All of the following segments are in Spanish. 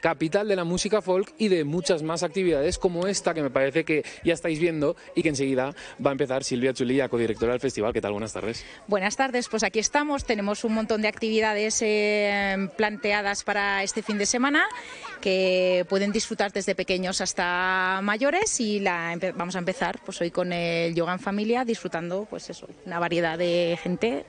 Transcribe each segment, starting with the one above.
capital de la música folk y de muchas más actividades como esta que me parece que ya estáis viendo y que enseguida va a empezar Silvia Chulilla, codirectora del festival. ¿Qué tal? Buenas tardes. Buenas tardes, pues aquí estamos. Tenemos un montón de actividades eh, planteadas para este fin de semana que pueden disfrutar desde pequeños hasta mayores y la, vamos a empezar pues hoy con el yoga en familia disfrutando pues eso, una variedad de gente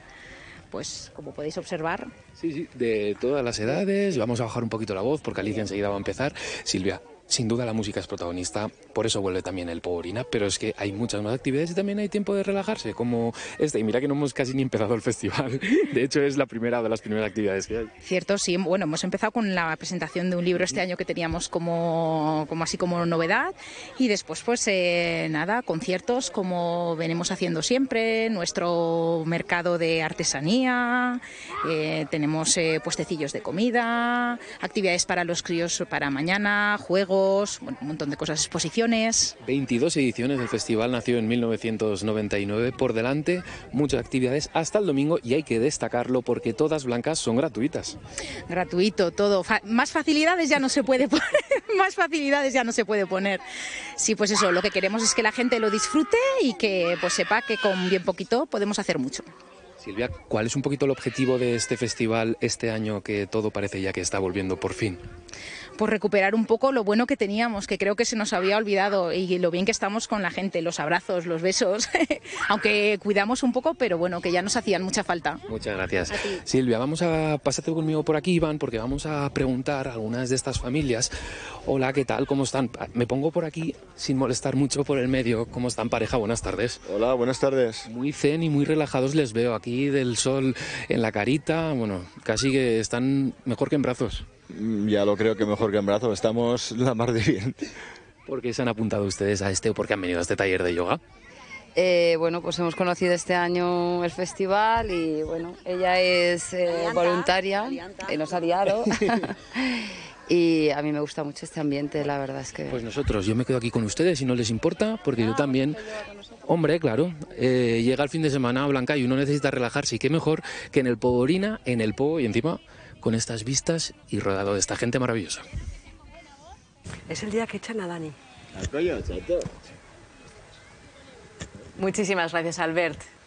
pues como podéis observar. Sí, sí, de todas las edades. Vamos a bajar un poquito la voz porque Alicia enseguida va a empezar. Silvia, sin duda la música es protagonista, por eso vuelve también el Poborina, pero es que hay muchas más actividades y también hay tiempo de relajarse, como este. Y mira que no hemos casi ni empezado el festival. De hecho, es la primera de las primeras actividades que hay. Cierto, sí. Bueno, hemos empezado con la presentación de un libro este año que teníamos como, como así como novedad. Y después, pues eh, nada, conciertos como venimos haciendo siempre, nuestro mercado de artesanía, eh, tenemos eh, puestecillos de comida, actividades para los críos para mañana, juegos un montón de cosas, exposiciones. 22 ediciones del festival nació en 1999. Por delante, muchas actividades hasta el domingo y hay que destacarlo porque todas blancas son gratuitas. Gratuito, todo. más facilidades ya no se puede poner. más facilidades ya no se puede poner. Sí, pues eso, lo que queremos es que la gente lo disfrute y que pues sepa que con bien poquito podemos hacer mucho. Silvia, ¿cuál es un poquito el objetivo de este festival este año que todo parece ya que está volviendo por fin? por recuperar un poco lo bueno que teníamos, que creo que se nos había olvidado y lo bien que estamos con la gente, los abrazos, los besos, aunque cuidamos un poco, pero bueno, que ya nos hacían mucha falta. Muchas gracias. Silvia, vamos a pasarte conmigo por aquí, Iván, porque vamos a preguntar a algunas de estas familias, hola, ¿qué tal? ¿Cómo están? Me pongo por aquí sin molestar mucho por el medio. ¿Cómo están, pareja? Buenas tardes. Hola, buenas tardes. Muy zen y muy relajados les veo aquí del sol en la carita, bueno, casi que están mejor que en brazos. Mm, ya lo creo que mejor que en brazo. Estamos la mar de bien. ¿Por qué se han apuntado ustedes a este o por qué han venido a este taller de yoga? Eh, bueno, pues hemos conocido este año el festival y bueno, ella es eh, voluntaria, ...y eh, nos nos liado. y a mí me gusta mucho este ambiente, la verdad es que... Pues nosotros, yo me quedo aquí con ustedes si no les importa, porque yo ah, también... Hombre, claro, llega el fin de semana Blanca y uno necesita relajarse y qué mejor que en el Poborina, en el Po y encima con estas vistas y rodado de esta gente maravillosa. Es el día que echan a Dani. Ah, Muchísimas gracias, Albert.